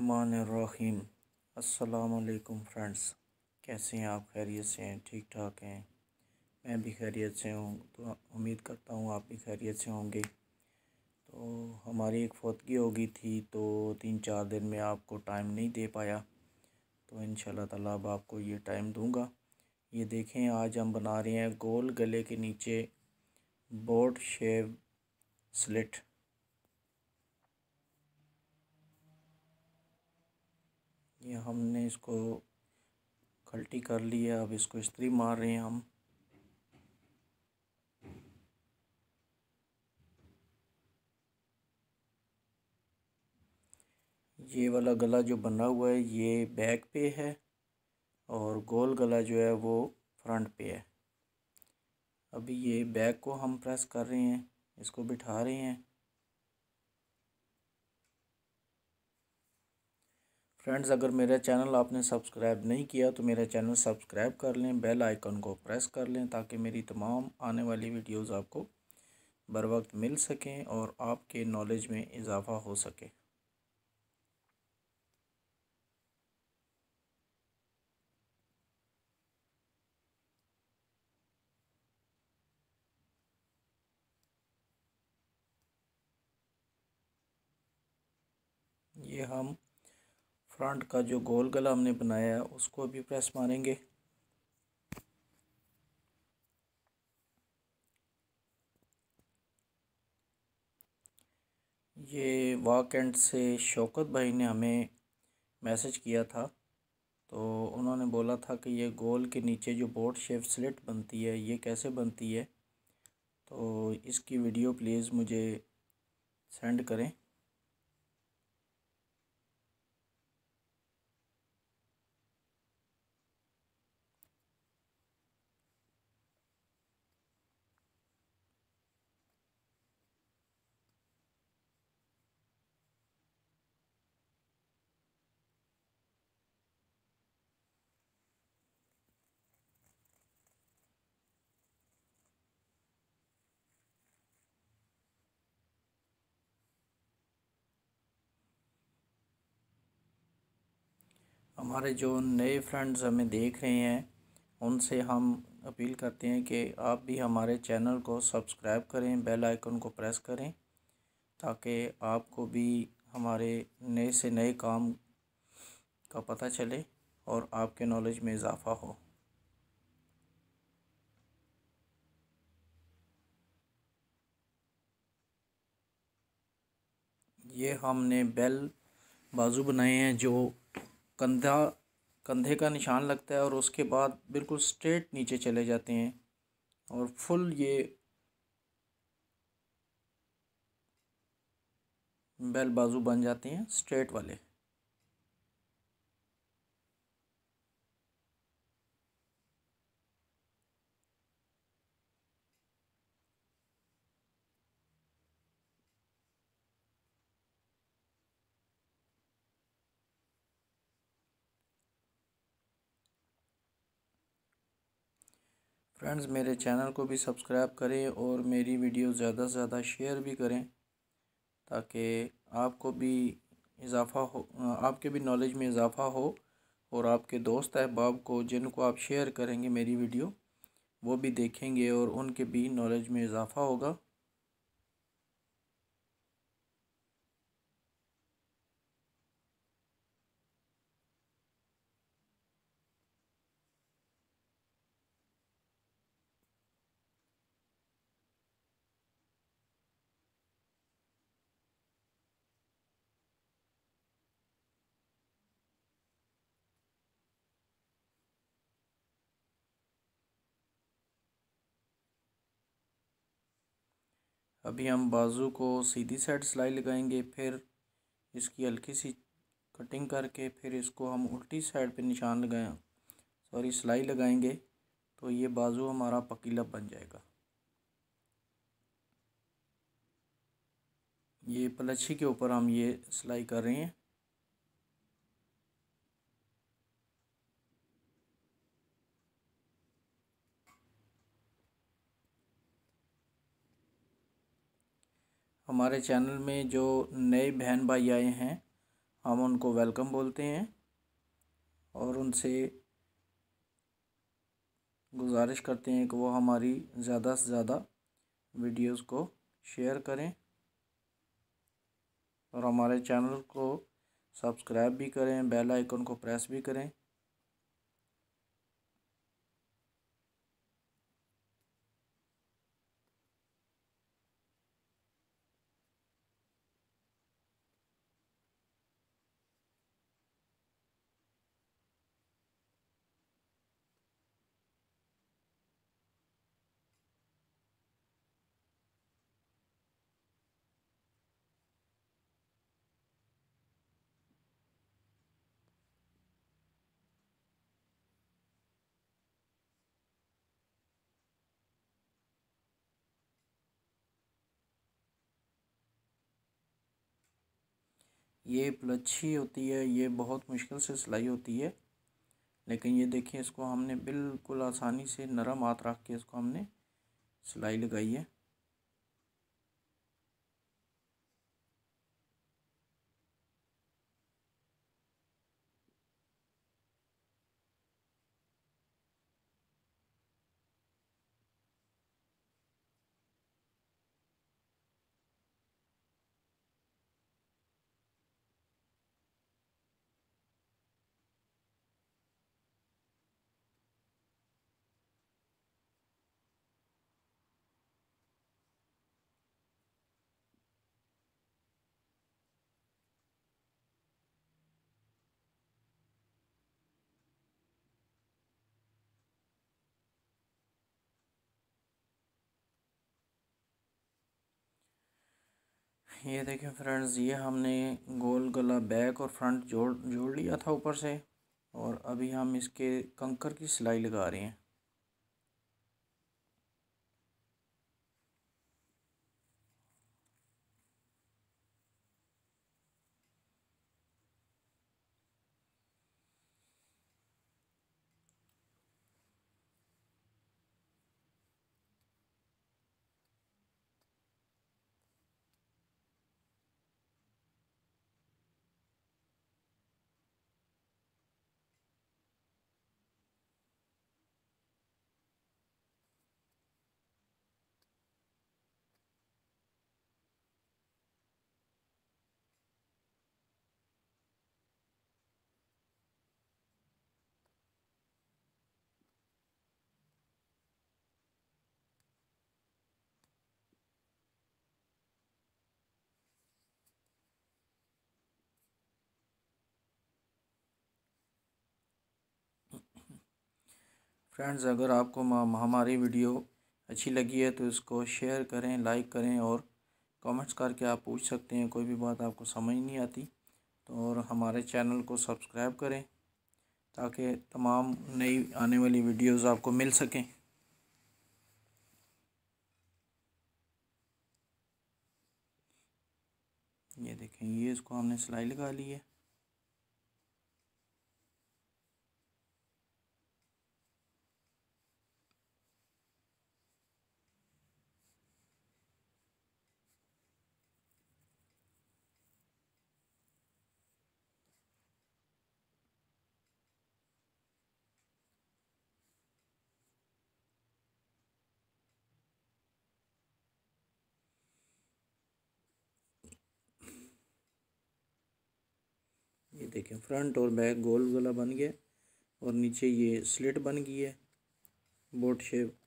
रहीम अस्सलाम फ्रेंड्स कैसे हैं आप खैरियत से हैं ठीक ठाक हैं मैं भी खैरियत से हूँ तो उम्मीद करता हूँ आप भी खैरियत से होंगे तो हमारी एक फोतगी हो गई थी तो तीन चार दिन में आपको टाइम नहीं दे पाया तो इन ताला अब आपको ये टाइम दूँगा ये देखें आज हम बना रहे हैं गोल गले के नीचे बोट शेव स्लिट ये हमने इसको खल्टी कर ली है अब इसको स्त्री मार रहे हैं हम ये वाला गला जो बना हुआ है ये बैक पे है और गोल गला जो है वो फ्रंट पे है अभी ये बैक को हम प्रेस कर रहे हैं इसको बिठा रहे हैं फ्रेंड्स अगर मेरा चैनल आपने सब्सक्राइब नहीं किया तो मेरा चैनल सब्सक्राइब कर लें बेल आइकन को प्रेस कर लें ताकि मेरी तमाम आने वाली वीडियोस आपको बर वक्त मिल सकें और आपके नॉलेज में इजाफा हो सके ये हम फ्रंट का जो गोल गला हमने बनाया है उसको भी प्रेस मारेंगे ये वाक एंड से शौकत भाई ने हमें मैसेज किया था तो उन्होंने बोला था कि ये गोल के नीचे जो बोर्ड शेप स्लिट बनती है ये कैसे बनती है तो इसकी वीडियो प्लीज़ मुझे सेंड करें हमारे जो नए फ्रेंड्स हमें देख रहे हैं उनसे हम अपील करते हैं कि आप भी हमारे चैनल को सब्सक्राइब करें बेल आइकन को प्रेस करें ताकि आपको भी हमारे नए से नए काम का पता चले और आपके नॉलेज में इजाफ़ा हो ये हमने बेल बाजू बनाए हैं जो कंधा कंधे का निशान लगता है और उसके बाद बिल्कुल स्ट्रेट नीचे चले जाते हैं और फुल ये बेल बाजू बन जाते हैं स्ट्रेट वाले फ्रेंड्स मेरे चैनल को भी सब्सक्राइब करें और मेरी वीडियो ज़्यादा से ज़्यादा शेयर भी करें ताकि आपको भी इजाफा हो आपके भी नॉलेज में इजाफा हो और आपके दोस्त अहबाब को जिनको आप शेयर करेंगे मेरी वीडियो वो भी देखेंगे और उनके भी नॉलेज में इजाफा होगा अभी हम बाजू को सीधी साइड सिलाई लगाएंगे फिर इसकी हल्की सी कटिंग करके फिर इसको हम उल्टी साइड पे निशान लगाएं सॉरी सिलाई लगाएंगे तो ये बाजू हमारा पकीला बन जाएगा ये पलछी के ऊपर हम ये सिलाई कर रहे हैं हमारे चैनल में जो नए बहन भाई आए हैं हम उनको वेलकम बोलते हैं और उनसे गुजारिश करते हैं कि वो हमारी ज़्यादा से ज़्यादा वीडियोस को शेयर करें और हमारे चैनल को सब्सक्राइब भी करें बेल आइकन को प्रेस भी करें ये प्लच्छी होती है ये बहुत मुश्किल से सिलाई होती है लेकिन ये देखिए इसको हमने बिल्कुल आसानी से नरम हाथ रख के इसको हमने सिलाई लगाई है ये देखिए फ्रेंड्स ये हमने गोल गला बैक और फ्रंट जोड़ जोड़ लिया था ऊपर से और अभी हम इसके कंकर की सिलाई लगा रहे हैं फ्रेंड्स अगर आपको हमारी वीडियो अच्छी लगी है तो इसको शेयर करें लाइक करें और कमेंट्स करके आप पूछ सकते हैं कोई भी बात आपको समझ नहीं आती तो और हमारे चैनल को सब्सक्राइब करें ताकि तमाम नई आने वाली वीडियोस आपको मिल सकें ये देखें ये इसको हमने सिलाई लगा ली है देखें फ्रंट और बैक गोल गला बन गया और नीचे ये स्लिट बन गई है बोट शेप